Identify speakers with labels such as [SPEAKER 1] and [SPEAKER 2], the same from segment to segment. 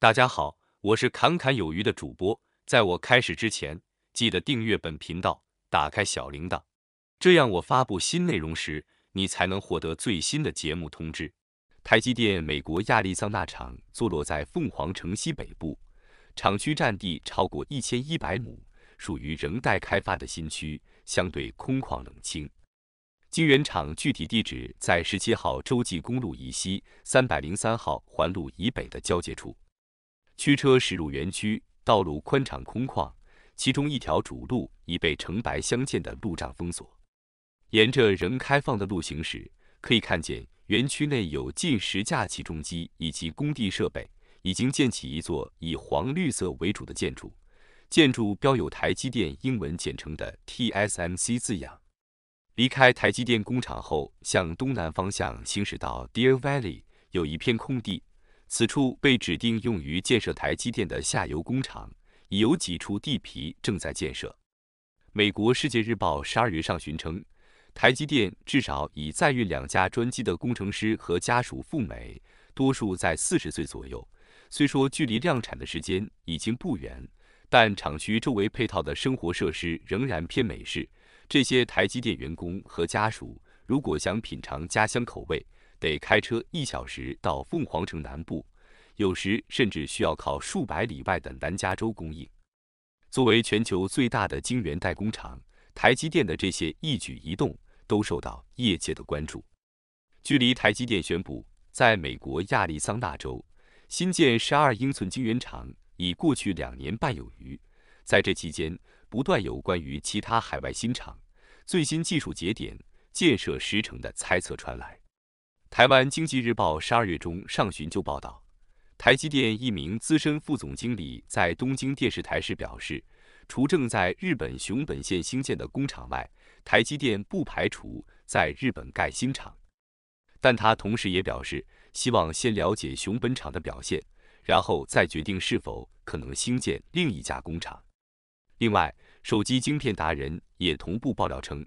[SPEAKER 1] 大家好，我是侃侃有余的主播。在我开始之前，记得订阅本频道，打开小铃铛，这样我发布新内容时，你才能获得最新的节目通知。台积电美国亚利桑那厂坐落在凤凰城西北部，厂区占地超过一千一百亩，属于仍待开发的新区，相对空旷冷清。晶圆厂具体地址在十七号洲际公路以西、三百零三号环路以北的交界处。驱车驶入园区，道路宽敞空旷，其中一条主路已被成白相间的路障封锁。沿着仍开放的路行驶，可以看见园区内有近十架起重机以及工地设备，已经建起一座以黄绿色为主的建筑，建筑标有台积电英文简称的 TSMC 字样。离开台积电工厂后，向东南方向行驶到 Deer Valley，有一片空地。此处被指定用于建设台积电的下游工厂，已有几处地皮正在建设。美国《世界日报》十二月上旬称，台积电至少已载运两架专机的工程师和家属赴美，多数在四十岁左右。虽说距离量产的时间已经不远，但厂区周围配套的生活设施仍然偏美式。这些台积电员工和家属如果想品尝家乡口味，得开车一小时到凤凰城南部，有时甚至需要靠数百里外的南加州供应。作为全球最大的晶圆代工厂，台积电的这些一举一动都受到业界的关注。距离台积电宣布在美国亚利桑那州新建十二英寸晶圆厂已过去两年半有余，在这期间，不断有关于其他海外新厂、最新技术节点、建设时程的猜测传来。台湾经济日报十二月中上旬就报道，台积电一名资深副总经理在东京电视台时表示，除正在日本熊本县兴建的工厂外，台积电不排除在日本盖新厂。但他同时也表示，希望先了解熊本厂的表现，然后再决定是否可能兴建另一家工厂。另外，手机晶片达人也同步爆料称。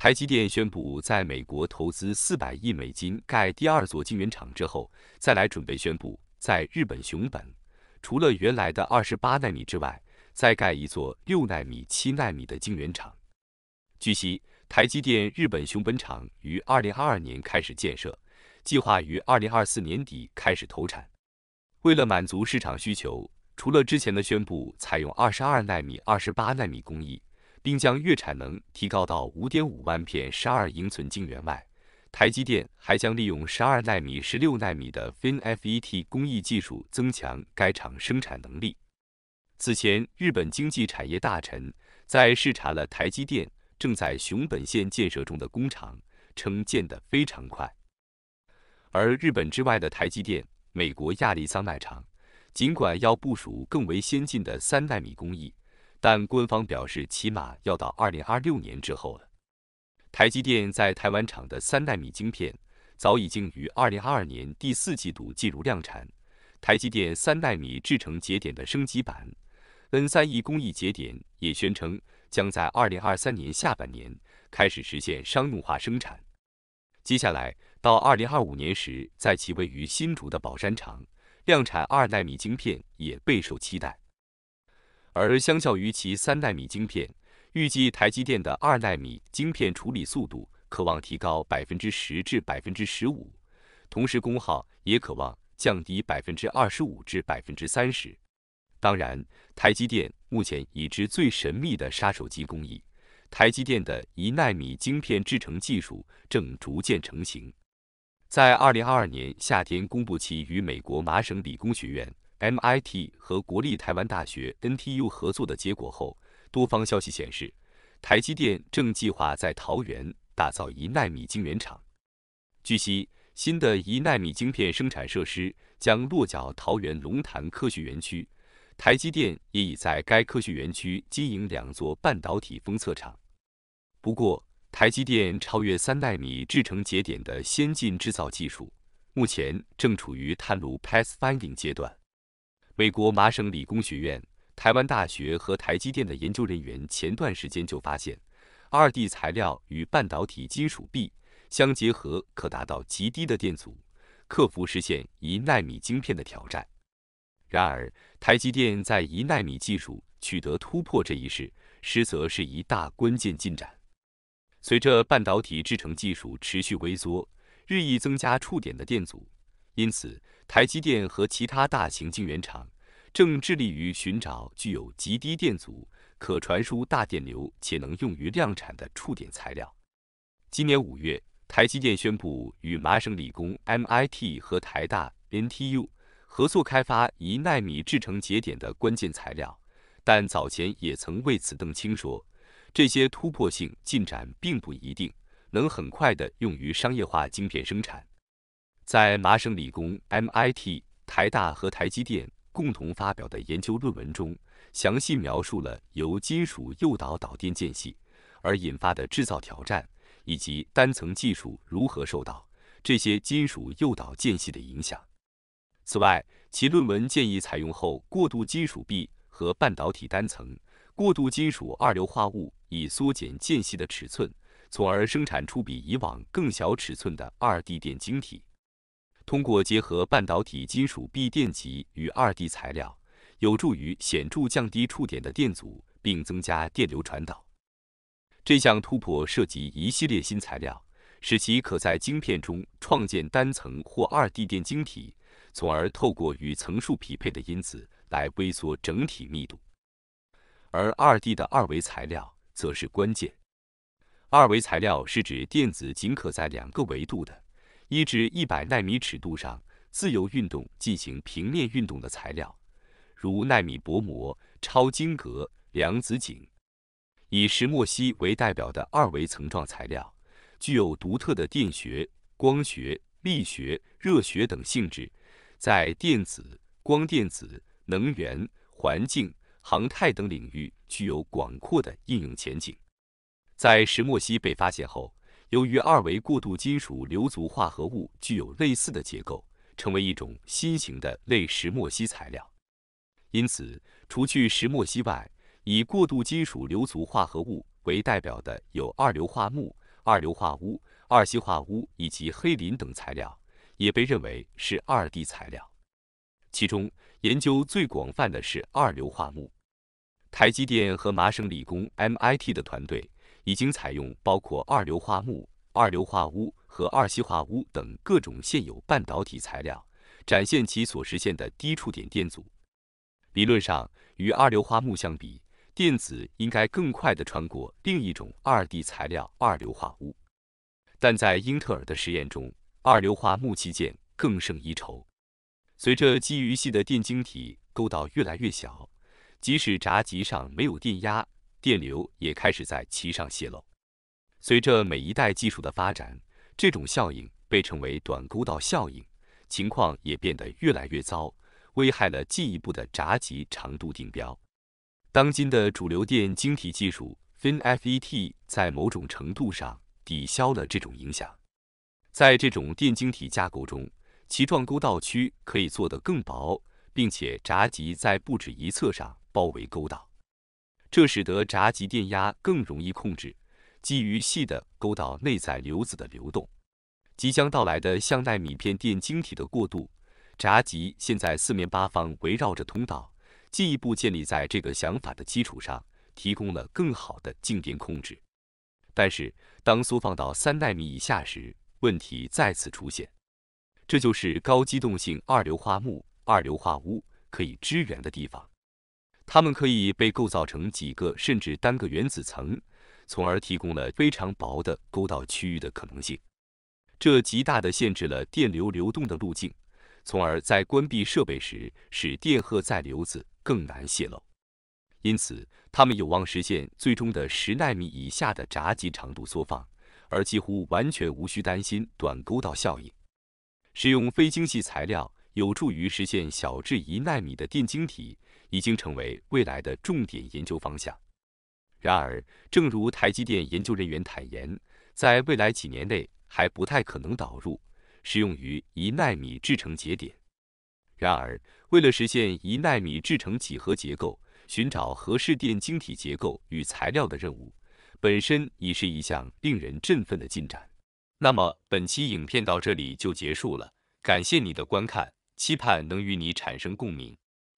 [SPEAKER 1] 台积电宣布在美国投资四百亿美金盖第二座晶圆厂之后，再来准备宣布在日本熊本，除了原来的二十八纳米之外，再盖一座六纳米、七纳米的晶圆厂。据悉，台积电日本熊本厂于二零二二年开始建设，计划于二零二四年底开始投产。为了满足市场需求，除了之前的宣布采用二十二纳米、二十八纳米工艺。并将月产能提高到五点五万片十二英寸晶圆外，台积电还将利用十二纳米、十六纳米的 FinFET 工艺技术增强该厂生产能力。此前，日本经济产业大臣在视察了台积电正在熊本县建设中的工厂，称建得非常快。而日本之外的台积电美国亚利桑那厂，尽管要部署更为先进的三纳米工艺。但官方表示，起码要到二零二六年之后了。台积电在台湾厂的三纳米晶片，早已经于二零二二年第四季度进入量产。台积电三纳米制程节点的升级版 N 三 E 工艺节点，也宣称将在二零二三年下半年开始实现商用化生产。接下来到二零二五年时，在其位于新竹的宝山厂量产二纳米晶片，也备受期待。而相较于其三纳米晶片，预计台积电的二纳米晶片处理速度可望提高百分之十至百分之十五，同时功耗也可望降低百分之二十五至百分之三十。当然，台积电目前已知最神秘的杀手级工艺——台积电的一纳米晶片制成技术，正逐渐成型。在二零二二年夏天，公布其与美国麻省理工学院。MIT 和国立台湾大学 NTU 合作的结果后，多方消息显示，台积电正计划在桃园打造一纳米晶圆厂。据悉，新的一纳米晶片生产设施将落脚桃园龙潭科学园区。台积电也已在该科学园区经营两座半导体封测厂。不过，台积电超越三纳米制程节点的先进制造技术，目前正处于探路 Pass Finding 阶段。美国麻省理工学院、台湾大学和台积电的研究人员前段时间就发现，二 D 材料与半导体金属壁相结合，可达到极低的电阻，克服实现一纳米晶片的挑战。然而，台积电在一纳米技术取得突破这一事，实则是一大关键进展。随着半导体制成技术持续微缩，日益增加触点的电阻。因此，台积电和其他大型晶圆厂正致力于寻找具有极低电阻、可传输大电流且能用于量产的触点材料。今年五月，台积电宣布与麻省理工 （MIT） 和台大 （NTU） 合作开发一纳米制程节点的关键材料。但早前也曾为此澄清说，这些突破性进展并不一定能很快的用于商业化晶片生产。在麻省理工 （MIT）、台大和台积电共同发表的研究论文中，详细描述了由金属诱导导电间隙而引发的制造挑战，以及单层技术如何受到这些金属诱导间隙的影响。此外，其论文建议采用后过渡金属壁和半导体单层过渡金属二硫化物，以缩减间隙的尺寸，从而生产出比以往更小尺寸的二 D 电晶体。通过结合半导体金属壁电极与二 D 材料，有助于显著降低触点的电阻并增加电流传导。这项突破涉及一系列新材料，使其可在晶片中创建单层或二 D 电晶体，从而透过与层数匹配的因子来微缩整体密度。而二 D 的二维材料则是关键。二维材料是指电子仅可在两个维度的。一至一百纳米尺度上自由运动进行平面运动的材料，如纳米薄膜、超晶格、量子阱，以石墨烯为代表的二维层状材料，具有独特的电学、光学、力学、热学等性质，在电子、光电子、能源、环境、航太等领域具有广阔的应用前景。在石墨烯被发现后，由于二维过渡金属硫族化合物具有类似的结构，成为一种新型的类石墨烯材料。因此，除去石墨烯外，以过渡金属硫族化合物为代表的有二硫化钼、二硫化钨、二硒化钨以及黑磷等材料，也被认为是二 d 材料。其中，研究最广泛的是二硫化钼。台积电和麻省理工 MIT 的团队。已经采用包括二硫化钼、二硫化钨和二硒化钨等各种现有半导体材料，展现其所实现的低触点电阻。理论上，与二硫化钼相比，电子应该更快地穿过另一种二 D 材料二硫化钨。但在英特尔的实验中，二硫化钼器件更胜一筹。随着基于系的电晶体沟道越来越小，即使闸极上没有电压。电流也开始在其上泄漏。随着每一代技术的发展，这种效应被称为短沟道效应，情况也变得越来越糟，危害了进一步的闸极长度定标。当今的主流电晶体技术 FinFET 在某种程度上抵消了这种影响。在这种电晶体架构中，其状沟道区可以做得更薄，并且闸极在不止一侧上包围沟道。这使得闸极电压更容易控制，基于细的沟道内载流子的流动。即将到来的向纳米片电晶体的过渡，闸极现在四面八方围绕着通道，进一步建立在这个想法的基础上，提供了更好的静电控制。但是，当缩放到三纳米以下时，问题再次出现。这就是高机动性二硫化钼、二硫化钨可以支援的地方。它们可以被构造成几个甚至单个原子层，从而提供了非常薄的沟道区域的可能性。这极大地限制了电流流动的路径，从而在关闭设备时使电荷载流子更难泄漏。因此，它们有望实现最终的十纳米以下的闸极长度缩放，而几乎完全无需担心短沟道效应。使用非晶细材料有助于实现小至一纳米的电晶体。已经成为未来的重点研究方向。然而，正如台积电研究人员坦言，在未来几年内还不太可能导入适用于一纳米制程节点。然而，为了实现一纳米制程几何结构，寻找合适电晶体结构与材料的任务本身已是一项令人振奋的进展。那么，本期影片到这里就结束了，感谢你的观看，期盼能与你产生共鸣。